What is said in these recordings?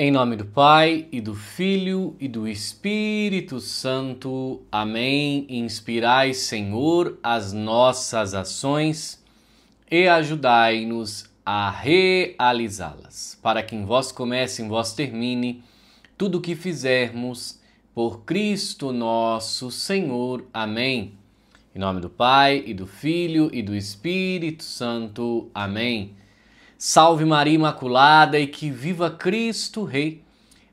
Em nome do Pai e do Filho e do Espírito Santo. Amém. Inspirai, Senhor, as nossas ações e ajudai-nos a realizá-las, para que em vós comece, em vós termine tudo o que fizermos por Cristo nosso Senhor. Amém. Em nome do Pai e do Filho e do Espírito Santo. Amém. Salve Maria Imaculada e que viva Cristo Rei.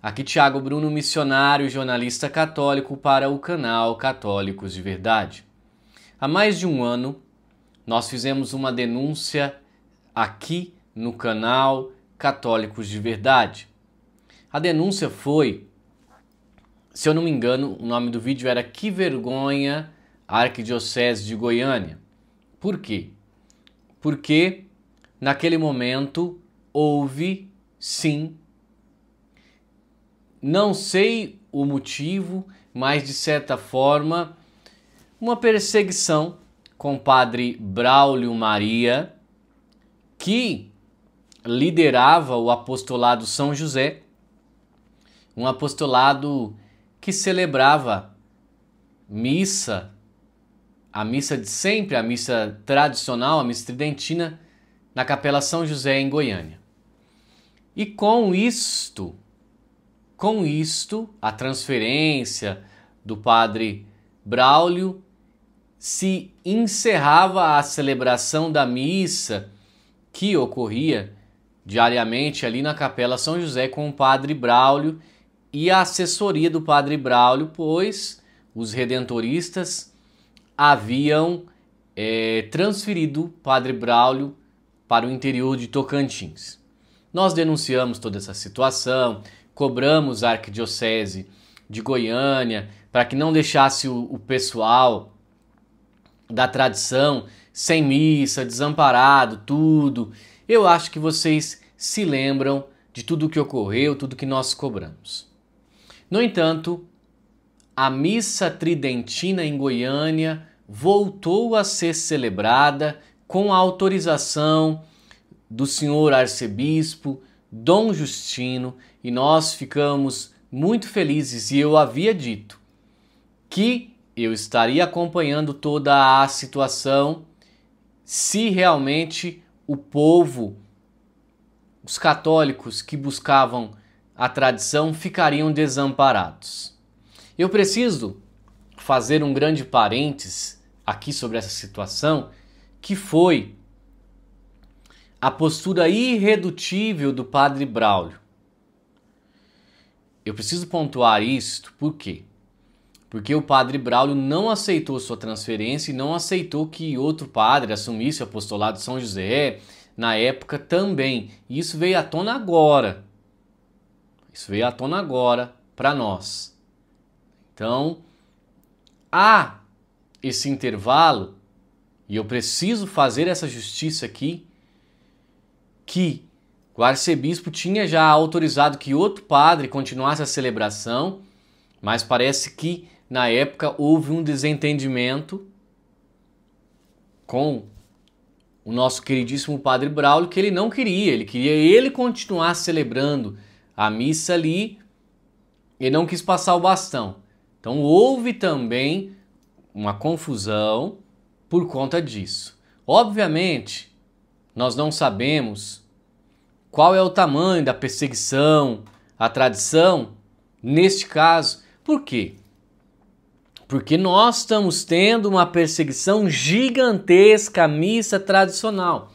Aqui Tiago Bruno, missionário e jornalista católico para o canal Católicos de Verdade. Há mais de um ano, nós fizemos uma denúncia aqui no canal Católicos de Verdade. A denúncia foi, se eu não me engano, o nome do vídeo era Que Vergonha Arquidiocese de Goiânia. Por quê? Porque Naquele momento, houve, sim, não sei o motivo, mas de certa forma, uma perseguição com o padre Braulio Maria, que liderava o apostolado São José, um apostolado que celebrava missa, a missa de sempre, a missa tradicional, a missa tridentina, na Capela São José, em Goiânia. E com isto, com isto, a transferência do padre Braulio se encerrava a celebração da missa que ocorria diariamente ali na Capela São José com o padre Braulio e a assessoria do padre Braulio, pois os redentoristas haviam é, transferido o padre Braulio para o interior de Tocantins. Nós denunciamos toda essa situação, cobramos a Arquidiocese de Goiânia para que não deixasse o, o pessoal da tradição sem missa, desamparado, tudo. Eu acho que vocês se lembram de tudo o que ocorreu, tudo que nós cobramos. No entanto, a missa tridentina em Goiânia voltou a ser celebrada com a autorização do senhor arcebispo Dom Justino, e nós ficamos muito felizes. E eu havia dito que eu estaria acompanhando toda a situação se realmente o povo, os católicos que buscavam a tradição, ficariam desamparados. Eu preciso fazer um grande parênteses aqui sobre essa situação que foi a postura irredutível do padre Braulio. Eu preciso pontuar isto, por quê? Porque o padre Braulio não aceitou sua transferência e não aceitou que outro padre assumisse o apostolado de São José na época também. E isso veio à tona agora. Isso veio à tona agora para nós. Então, há esse intervalo e eu preciso fazer essa justiça aqui que o arcebispo tinha já autorizado que outro padre continuasse a celebração, mas parece que na época houve um desentendimento com o nosso queridíssimo padre Braulio que ele não queria, ele queria ele continuar celebrando a missa ali e não quis passar o bastão. Então houve também uma confusão por conta disso. Obviamente, nós não sabemos qual é o tamanho da perseguição, a tradição, neste caso. Por quê? Porque nós estamos tendo uma perseguição gigantesca à missa tradicional.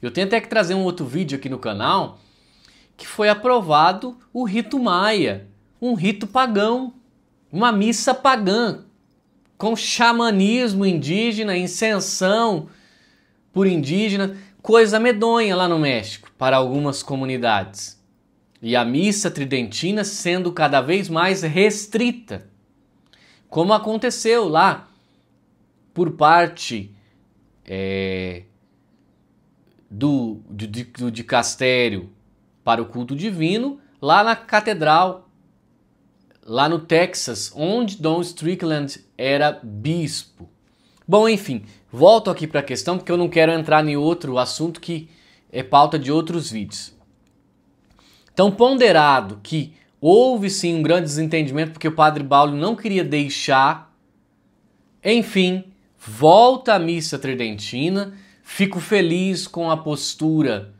Eu tenho até que trazer um outro vídeo aqui no canal que foi aprovado o rito maia, um rito pagão, uma missa pagã, com xamanismo indígena, incensão por indígena, coisa medonha lá no México para algumas comunidades. E a missa tridentina sendo cada vez mais restrita, como aconteceu lá por parte é, do, de, do dicastério para o culto divino, lá na Catedral lá no Texas, onde Don Strickland era bispo. Bom, enfim, volto aqui para a questão porque eu não quero entrar em outro assunto que é pauta de outros vídeos. Então, ponderado que houve sim um grande desentendimento porque o padre Baulio não queria deixar, enfim, volta à missa tridentina. Fico feliz com a postura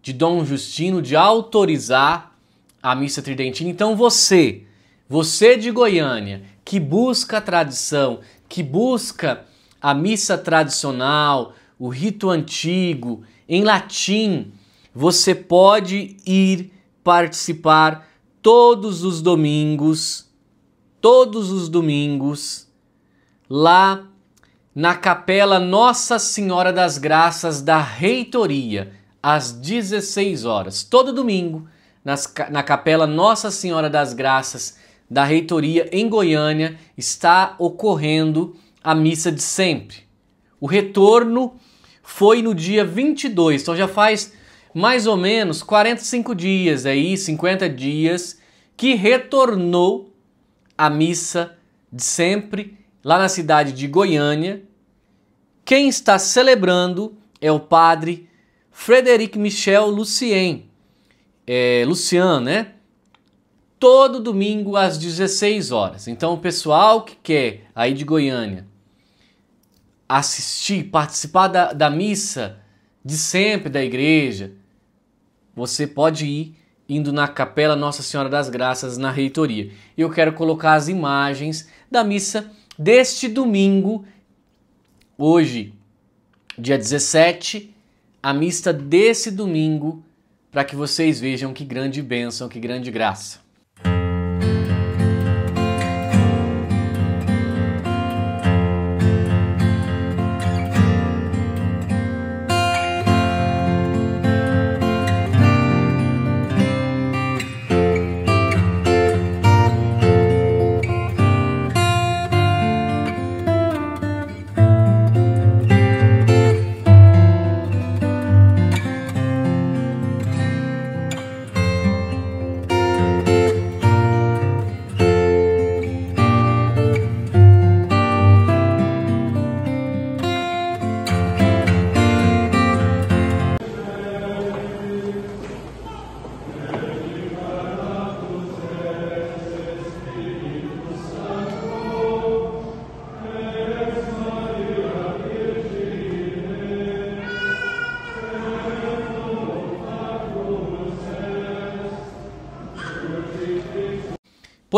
de Dom Justino de autorizar a missa tridentina. Então você você de Goiânia, que busca a tradição, que busca a missa tradicional, o rito antigo, em latim, você pode ir participar todos os domingos, todos os domingos, lá na Capela Nossa Senhora das Graças da Reitoria, às 16 horas. Todo domingo, nas, na Capela Nossa Senhora das Graças da reitoria em Goiânia está ocorrendo a missa de sempre. O retorno foi no dia 22, então já faz mais ou menos 45 dias aí, 50 dias que retornou a missa de sempre lá na cidade de Goiânia. Quem está celebrando é o padre Frederic Michel Lucien, é, Lucian, né? todo domingo às 16 horas. Então o pessoal que quer aí de Goiânia assistir, participar da, da missa de sempre da igreja, você pode ir indo na Capela Nossa Senhora das Graças na reitoria. Eu quero colocar as imagens da missa deste domingo, hoje, dia 17, a missa desse domingo, para que vocês vejam que grande bênção, que grande graça.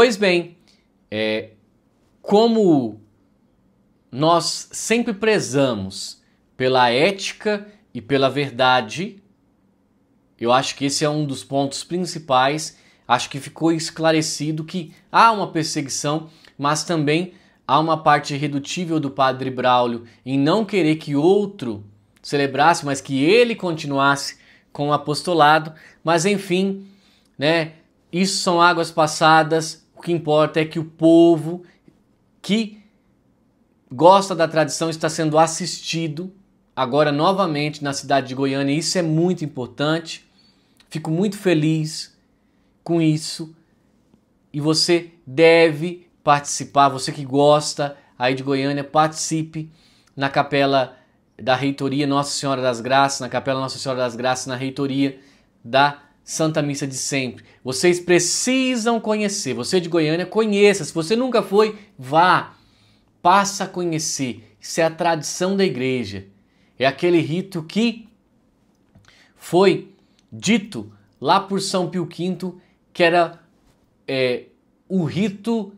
Pois bem, é, como nós sempre prezamos pela ética e pela verdade, eu acho que esse é um dos pontos principais. Acho que ficou esclarecido que há uma perseguição, mas também há uma parte irredutível do padre Braulio em não querer que outro celebrasse, mas que ele continuasse com o apostolado. Mas enfim, né? Isso são águas passadas, o que importa é que o povo que gosta da tradição está sendo assistido agora novamente na cidade de Goiânia. Isso é muito importante. Fico muito feliz com isso. E você deve participar, você que gosta aí de Goiânia, participe na capela da reitoria Nossa Senhora das Graças, na capela Nossa Senhora das Graças, na reitoria da Santa Missa de sempre. Vocês precisam conhecer. Você de Goiânia, conheça. Se você nunca foi, vá. Passa a conhecer. Isso é a tradição da igreja. É aquele rito que foi dito lá por São Pio V que era é, o rito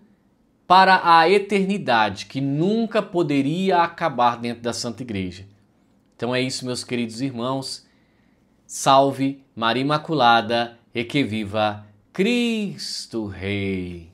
para a eternidade, que nunca poderia acabar dentro da Santa Igreja. Então é isso, meus queridos irmãos. Salve Maria Imaculada e que viva Cristo Rei!